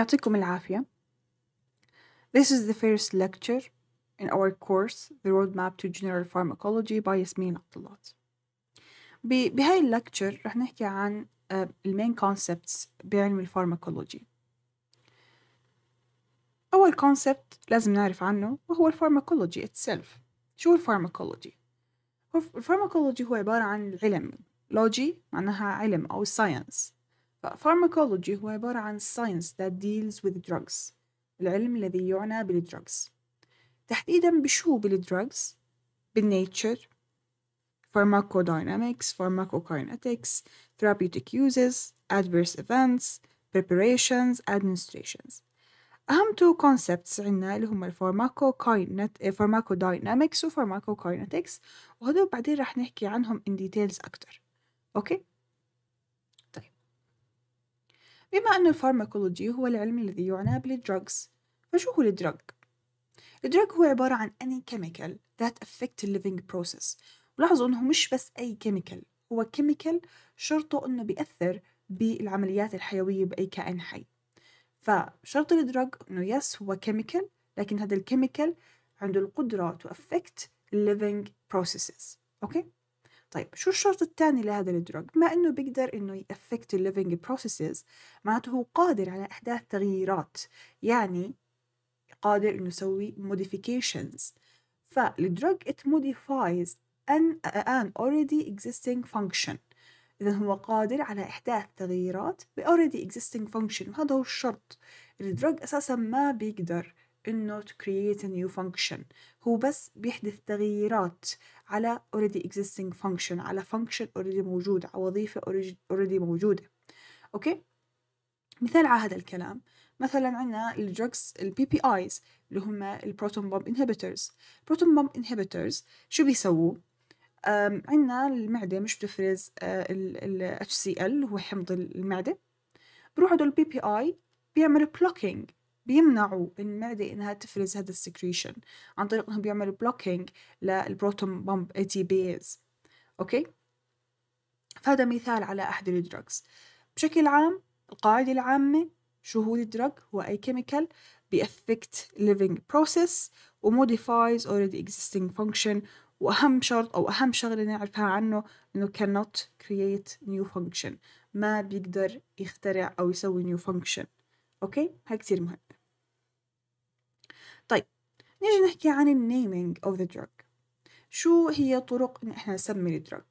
يعطيكم العافية. This is the first lecture in our course The Roadmap to General Pharmacology by Yasmin Abdullah بهاي اللكتشر رح نحكي عن آه، المين كونسبتس بعلم الفارماكولوجي. أول كونسبت لازم نعرف عنه وهو الفارماكولوجي itself. شو الفارماكولوجي؟ الفارماكولوجي هو عبارة عن العلم. لوجي معناها علم أو science. ف pharmacology هو عبارة عن science that deals with drugs العلم الذي يعنى بالدراجز تحديدا بشو بالدراجز بالنيتشر pharmacodynamics pharmacokinetics therapeutic uses adverse events preparations administrations أهم two concepts عنا اللي هم هما pharmacodynamics و pharmacokinetics وهدول بعدين رح نحكي عنهم in details أكتر أوكي okay? بما أن الفارماكولوجي هو العلم الذي يعنى بالدرجز فشو هو الدرج؟ الدرج هو عبارة عن any chemical that affect the living process ولاحظوا أنه مش بس أي chemical هو chemical شرطه أنه بيأثر بالعمليات الحيوية بأي كائن حي فشرط الدرج أنه يس هو chemical لكن هذا الكيميكال عنده القدرة to affect living processes أوكي؟ okay? طيب شو الشرط الثاني لهذا الدروج؟ بما انه بيقدر انه يأفكت الليفينج بروسيسز معناته هو قادر على احداث تغييرات يعني قادر انه يسوي modifications فالدروج it modifies an, ان already existing function إذا هو قادر على إحداث تغييرات باوريدي already existing function وهذا هو الشرط الدروج أساسا ما بيقدر انه to create a new function هو بس بيحدث تغييرات على already existing function على function already موجود على وظيفة already موجودة اوكي مثال على هذا الكلام مثلا عندنا الدرجز البي بي ايز اللي هم البروتون بومب انهبيترز البروتون بومب انهبيترز شو بيسووا عندنا المعدة مش بتفرز آه، ال HCl هو حمض المعدة بروح هدول البي بي اي بيعمل بلوكينج بيمنعوا المعدة إنها تفرز هذا السكريشن عن طريق إنهم بيعملوا بلوكينج للبروتون بامب اي تي بيز أوكي فهذا مثال على أحد الدرجز بشكل عام القاعدة العامة شو هو الدرج هو أي كيميكال بيأفكت ليفينج بروسيس وموديفايز اوريدي اكزيستينج فانكشن وأهم شرط أو أهم شغلة نعرفها عنه إنه cannot create new function ما بيقدر يخترع أو يسوي new function أوكي هاي كتير مهم نيجي نحكي عن النيمينج naming of the drug شو هي طرق إن إحنا نسمي الدرج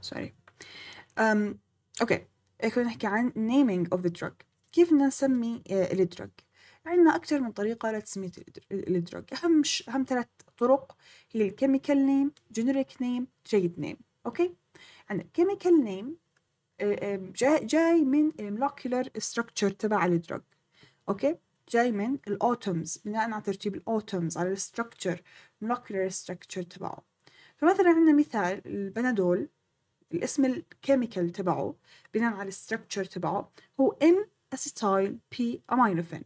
سوري أم أوكي خلينا نحكي عن naming of the drug كيف بدنا نسمي آه، الدرج عندنا أكثر من طريقة لتسمية الدرج أهم ش... أهم ثلاث طرق هي الكيميكال نيم جينيريك نيم تريد نيم أوكي عندنا chemical name جاي من المولكيولر ستراكشر تبع الدراج اوكي جاي من الاوتومز بناء على ترتيب الاوتومز على الستراكشر المولكيولر ستراكشر تبعه فمثلا عندنا مثال البنادول الاسم الكيميكال تبعه بناء على الستراكشر تبعه هو ان اسيتايل بي امينوفين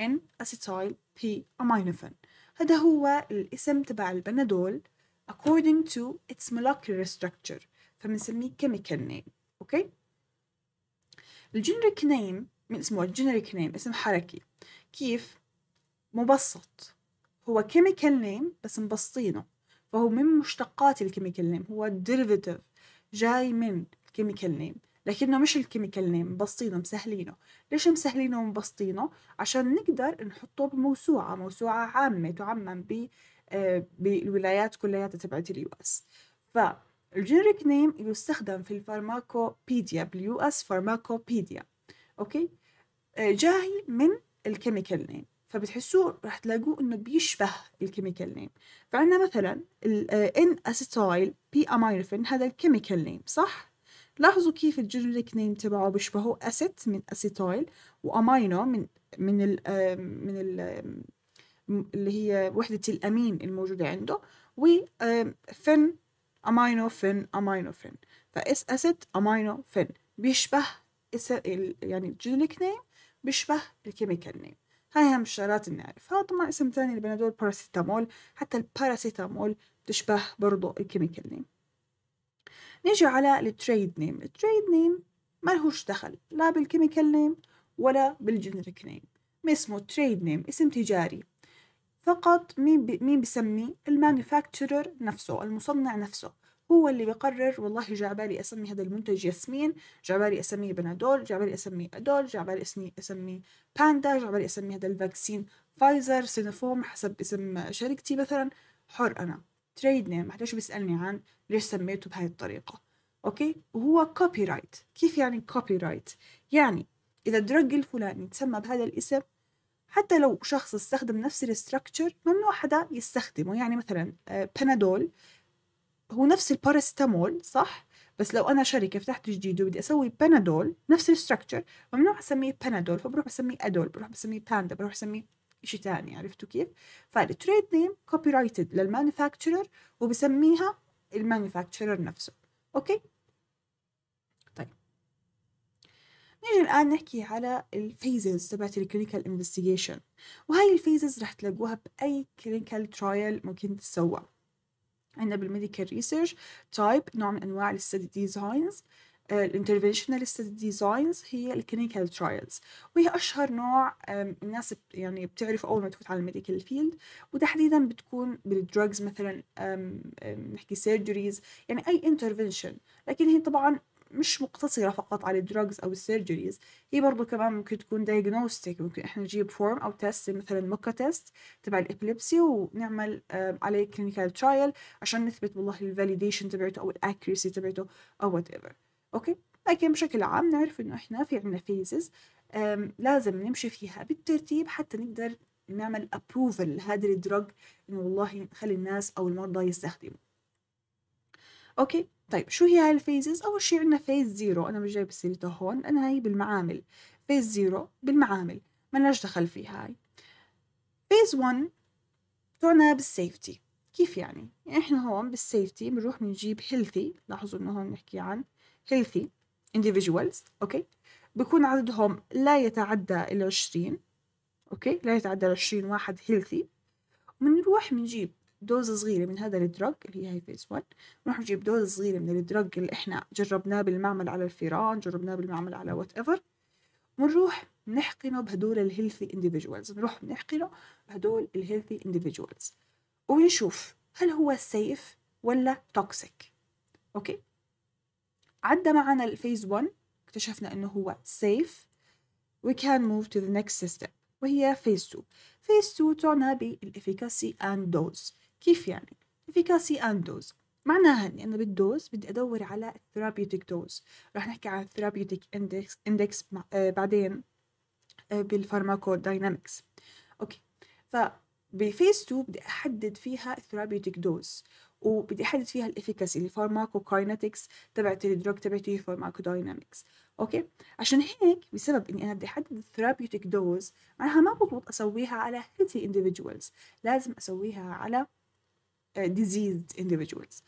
ان اسيتايل بي امينوفين هذا هو الاسم تبع البنادول according to its molecular structure فبنسميه chemical name اوكي okay? الجنريك نيم من اسمه الجنريك نيم اسم حركي كيف مبسط هو كيميكال نيم بس مبسطينه فهو من مشتقات الكيميكال نيم هو ديريفيتيف جاي من الكيميكال نيم لكنه مش الكيميكال نيم مبسطينه مسهلينه ليش مسهلينه ومبسطينه عشان نقدر نحطه بموسوعة موسوعة عامة تعمم آه، بالولايات كلياتها تبعت اليو اس ف الجينريك نيم يستخدم في الفارماكوبيديا باليو اس فارماكوبيديا اوكي آه، جاي من الكيميكال نيم فبتحسوه راح تلاقوه انه بيشبه الكيميكال نيم فعندنا مثلا ان اسيتايل بي امايرفين هذا الكيميكال نيم صح لاحظوا كيف الجينريك نيم تبعه بيشبهه اسيت من اسيتايل وامينو من من الـ آه، من الـ اللي هي وحدة الأمين الموجودة عنده وفن امينوفين امينوفين فاس اسيد امينوفين بيشبه يعني الجينيك نيم بيشبه الكيميكال نيم هاي أهم الشغلات اللي نعرفها طبعا اسم تاني البنادول باراسيتامول حتى الباراسيتامول بتشبه برضو الكيميكال نيم نيجي على التريد نيم التريد نيم ما لهوش دخل لا بالكيميكال نيم ولا بالجينيريك نيم ما اسمه تريد نيم اسم تجاري فقط مين بي مين بسمي المانيفاكتشرر نفسه المصنع نفسه هو اللي بقرر والله جعبالي اسمي هذا المنتج ياسمين جعبالي اسميه بنادول جعبالي اسميه ادول جعبالي اسمي اسمي باندا جعبالي اسمي هذا الفاكسين فايزر سينوفوم حسب اسم شركتي مثلا حر انا تريد نيم محدش بيسالني عن ليش سميته بهاي الطريقه اوكي وهو كوبي رايت كيف يعني كوبي رايت يعني اذا الدرج الفلاني تسمى بهذا الاسم حتى لو شخص استخدم نفس الستركتشر ممنوع حدا يستخدمه يعني مثلا بنادول آه، هو نفس البارستامول صح بس لو انا شركه فتحت جديد وبدي اسوي بنادول نفس الستركتشر ممنوع اسميه بنادول فبروح اسميه ادول بروح اسميه باندا بروح اسميه شيء ثاني عرفتوا كيف فالتريد نيم كوبي رايتد للمانيفاكتشرر وبسميها المانيفاكتشرر نفسه اوكي نيجي الآن نحكي على الفيزز تبعت الكلينيكال انفستيجيشن وهاي الفيزز رح تلاقوها بأي كلينيكال ترايل ممكن تسوى عندنا بالميديكال ريسيرش تايب نوع من أنواع الستدي ديزاينز الانترفنشنال ستدي ديزاينز هي الكلينيكال ترايلز وهي اشهر نوع آه، الناس يعني بتعرف اول ما تفوت على الميديكال فيلد وتحديدا بتكون بالدراجز مثلا نحكي سيرجريز يعني اي انترفنشن لكن هي طبعا مش مقتصرة فقط على الدراجز أو السيرجريز هي برضو كمان ممكن تكون diagnostic ممكن إحنا نجيب فورم أو تيست مثلا موكا تيست تبع الإبليبسي ونعمل آه، عليه كلينيكال ترايل عشان نثبت والله الفاليديشن تبعته أو الأكيرسي تبعته أو وات إيفر أوكي لكن بشكل عام نعرف إنه إحنا في عنا فيزز لازم نمشي فيها بالترتيب حتى نقدر نعمل أبروفل لهذا الدرج إنه والله نخلي الناس أو المرضى يستخدموه أوكي طيب شو هي هاي الفيزز؟ أول شيء عندنا فيز زيرو أنا مش جايب سيرته هون أنا هاي بالمعامل فيز زيرو بالمعامل ملناش دخل فيها هاي فيز 1 بتوعنا بالسيفتي كيف يعني؟ يعني احنا هون بالسيفتي بنروح بنجيب هيلثي لاحظوا انه هون بنحكي عن هيلثي individuals اوكي بكون عددهم لا يتعدى ال 20 اوكي لا يتعدى ال 20 واحد هيلثي ومنروح بنجيب دوز صغيرة من هذا الدرج اللي هي هي فيز 1 نروح نجيب دوز صغيرة من الدرج اللي احنا جربناه بالمعمل على الفيران جربناه بالمعمل على وات ايفر ونروح نحقنه بهدول الهيلثي individuals نروح نحقنه بهدول الهيلثي individuals ونشوف هل هو سيف ولا توكسيك اوكي عدى معنا الفيز 1 اكتشفنا انه هو سيف we can move to the next step وهي phase 2 phase 2 تعنى بالإفيكاسي and dose كيف يعني؟ efficacy and dose معناها اني انا بالدوز بدي ادور على therapeutic dose رح نحكي عن therapeutic index index آه، بعدين آه، بالفارماكوداينامكس اوكي ف بفيس 2 بدي احدد فيها therapeutic dose وبدي احدد فيها الافيكاسي كاينتكس تبعت الدروج تبعتي الفارماكوداينامكس اوكي عشان هيك بسبب اني انا بدي احدد الثيرابيوتيك دوز معناها ما بضبط اسويها على healthy individuals لازم اسويها على آه، diseased individuals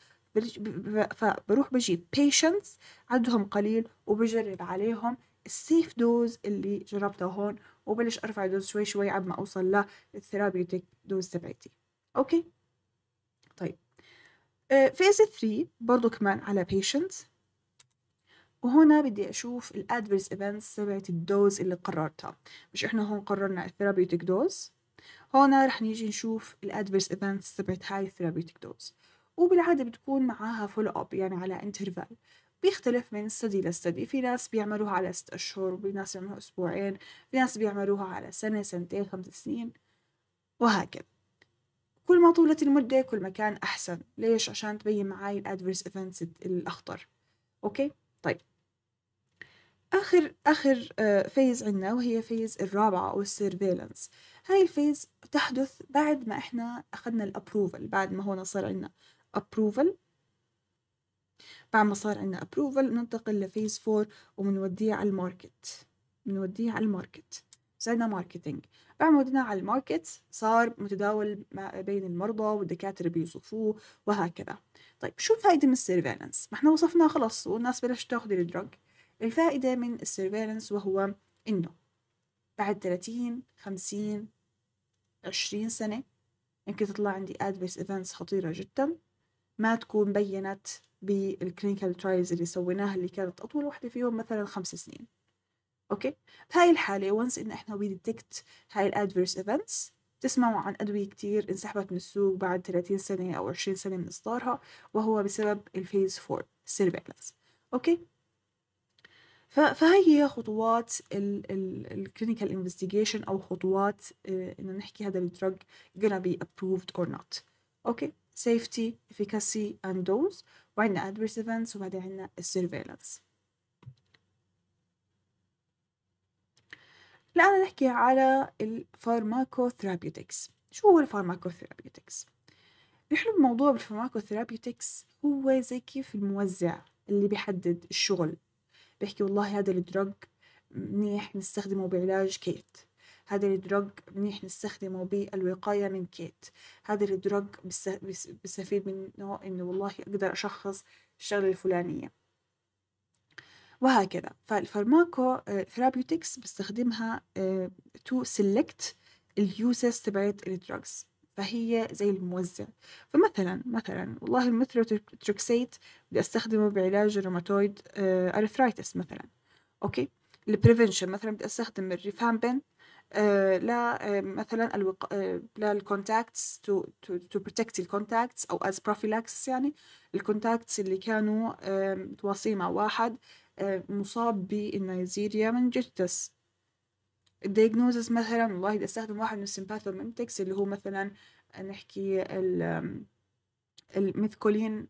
فبروح بجيب patients عددهم قليل وبجرب عليهم السيف دوز اللي جربتها هون وبلش ارفع دوز شوي شوي عبما ما اوصل للثيرابيوتيك دوز تبعتي اوكي طيب فيز آه، 3 برضو كمان على patients وهنا بدي أشوف الادفيرس ايفنتس تبعت الدوز اللي قررتها مش إحنا هون قررنا الثيرابيوتيك دوز هون رح نيجي نشوف الادفيرس ايفنتس تبعت هاي الثيرابيوتيك دوز وبالعاده بتكون معاها فولو اب يعني على انترفال بيختلف من ستدي لستدي في ناس بيعملوها على ست أشهر وفي ناس بيعملوها أسبوعين في ناس بيعملوها على سنة سنتين خمس سنين وهكذا كل ما طولت المدة كل ما كان أحسن ليش عشان تبين معاي الأدفيرس إيفنتس الأخطر أوكي طيب آخر آخر آه، فيز عندنا وهي فيز الرابعة أو السيرفيلنس هاي الفيز تحدث بعد ما إحنا أخذنا الأبروفل بعد ما هون صار عندنا أبروفل بعد ما صار عندنا أبروفل ننتقل لفيز فور وبنوديه على الماركت بنوديه على الماركت صرنا ماركتينج بعد ما ودناه على الماركت صار متداول ما بين المرضى والدكاترة بيوصفوه وهكذا طيب شو فايدة من السيرفيلنس ما احنا وصفناه خلص والناس بلشت تاخذ الدرج الفائدة من السيرفيلنس وهو إنه بعد 30 50 20 سنة يمكن تطلع عندي adverse ايفنتس خطيرة جدا ما تكون بينت بالكلينيكال ترايلز اللي سويناها اللي كانت أطول وحدة فيهم مثلا خمس سنين أوكي بهاي الحالة وانس إن إحنا وي ديتكت هاي الادفيرس ايفنتس تسمعوا عن أدوية كتير انسحبت من السوق بعد 30 سنة أو 20 سنة من إصدارها وهو بسبب الفيز 4 سيرفيلانس أوكي فهي هي خطوات الكلينيكال انفستيجيشن او خطوات آه، ان نحكي هذا الدرج gonna be approved or not اوكي safety efficacy and dose وعندنا adverse events وبعدين عندنا surveillance الآن نحكي على الفارماكوثيرابيوتكس شو هو الفارماكوثيرابيوتكس نحن الموضوع بالفارماكوثيرابيوتكس هو زي كيف الموزع اللي بيحدد الشغل بيحكي والله هذا الدرج منيح نستخدمه بعلاج كيت هذا الدرج منيح نستخدمه بالوقاية من كيت هذا الدرج بستفيد منه إنه والله أقدر أشخص الشغلة الفلانية وهكذا فالفارماكو ثيرابيوتكس آه، بستخدمها تو سيلكت اليوزز تبعت الدرجز فهي زي الموزع فمثلا مثلا والله المثروتروكسيت بدي استخدمه بعلاج الروماتويد ارثرايتس آه، مثلا اوكي البريفنشن مثلا بدي استخدم الريفامبين آه، لا آه، مثلا الوق... للكونتاكتس تو تو تو بروتكت الكونتاكتس او از بروفيلاكسس يعني الكونتاكتس اللي كانوا متواصلين مع واحد مصاب بالنيزيريا من جيتس الدياجنوزس مثلا والله بدي استخدم واحد من السمباثومنتكس اللي هو مثلا نحكي الميثكولين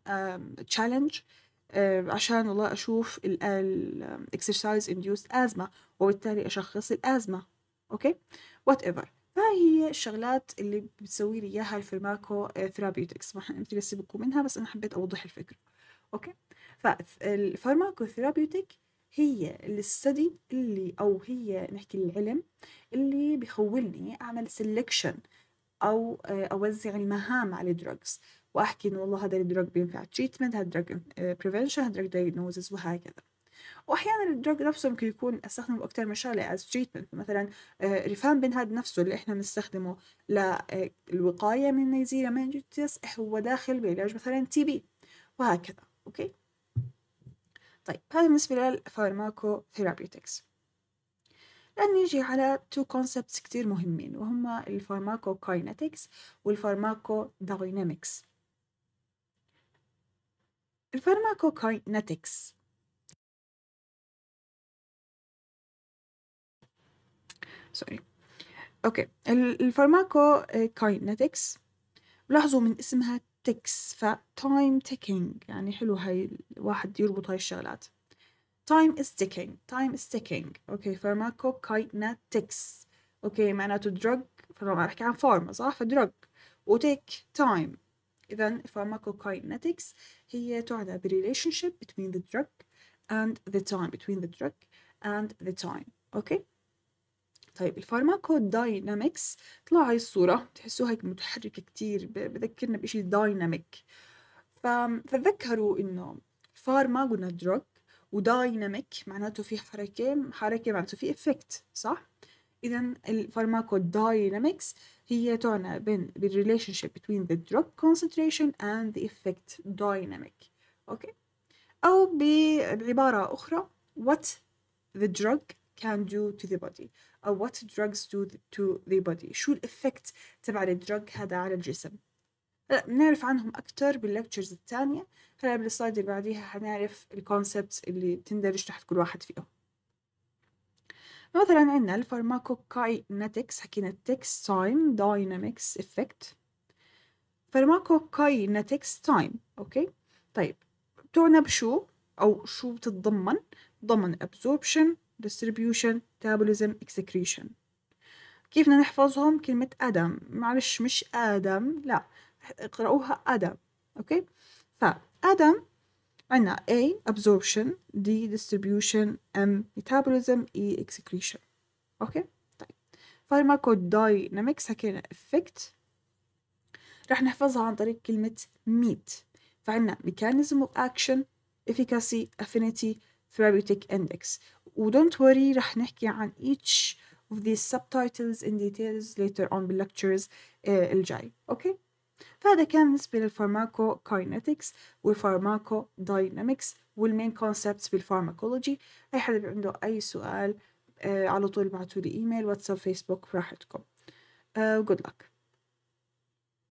تشالنج عشان والله اشوف الاكسرسايز انديوس ازمه وبالتالي اشخص الازمه اوكي وات ايفر فهي الشغلات اللي بتسوي لي اياها الفارماكو ثيرابيوتكس ما حنقدر منها بس انا حبيت اوضح الفكره اوكي فالفارماكو ثيرابيوتك هي الاستدي اللي او هي نحكي العلم اللي بخولني اعمل سلكشن او آه، اوزع المهام على الدراجز واحكي انه والله هذا الدراج بينفع تريتمنت هذا الدراج بريفنشن آه، هذا الدروج دايجنوزز وهكذا واحيانا الدراج نفسه ممكن يكون استخدمه باكثر من شغله از تريتمنت مثلا آه، بن هذا نفسه اللي احنا بنستخدمه للوقايه من نيزيريا مانجيتس هو داخل بعلاج مثلا تي بي وهكذا اوكي طيب هذا بالنسبة للفارماكو ثيرابيوتكس الآن نيجي على تو كونسبتس كتير مهمين وهما الفارماكو كاينتكس والفارماكو داينامكس الفارماكو كاينتكس سوري اوكي الفارماكو كاينتكس لاحظوا من اسمها تكس فتايم تيكينج يعني حلو هاي الواحد يربط هاي الشغلات time is ticking time is ticking اوكي pharmacokinetics اوكي معناته drug فلما احكي عن فارما صح ف فدرج وتيك تايم اذا pharmacokinetics هي تعدى بريليشن شيب between the drug and the time between the drug and the time اوكي طيب الفارماكوداينامكس طلع هاي الصورة بتحسوها هيك متحركة كتير بذكرنا بإشي دايناميك فتذكروا إنه فارما قلنا دروج ودايناميك معناته في حركة حركة معناته في افكت صح؟ إذا الفارماكوداينامكس هي تعنى بين بالريليشن شيب between the drug concentration and the effect dynamic أوكي أو بعبارة أخرى what the drug can do to the body or what drugs do to the body شو الإفكت تبع الدرج هذا على الجسم هلا بنعرف عنهم أكتر باللكتشرز الثانية هلا بالسلايد اللي بعديها حنعرف الكونسبتس اللي تندرج تحت كل واحد فيهم مثلا عندنا الفارماكوكاينتكس حكينا التكس تايم داينامكس افكت فارماكوكاينتكس تايم اوكي طيب بتعنى بشو او شو بتتضمن ضمن absorption distribution metabolism excretion كيف بدنا نحفظهم كلمة أدم معلش مش آدم لا اقرأوها أدم أوكي فآدم عنا A absorption D distribution M metabolism E excretion أوكي طيب pharmacodynamics حكينا effect رح نحفظها عن طريق كلمة meet فعنا mechanism of action efficacy affinity therapeutic index و don't worry رح نحكي عن each of these subtitles in details later on uh, الجاي اوكي فهذا كان بالنسبة للفارماكو كاينتكس والفارماكو داينامكس والمين كونسبتس بالفارماكولوجي اي حدا عنده اي سؤال آه، على طول ابعتوا لي ايميل واتساب فيسبوك براحتكم uh, good luck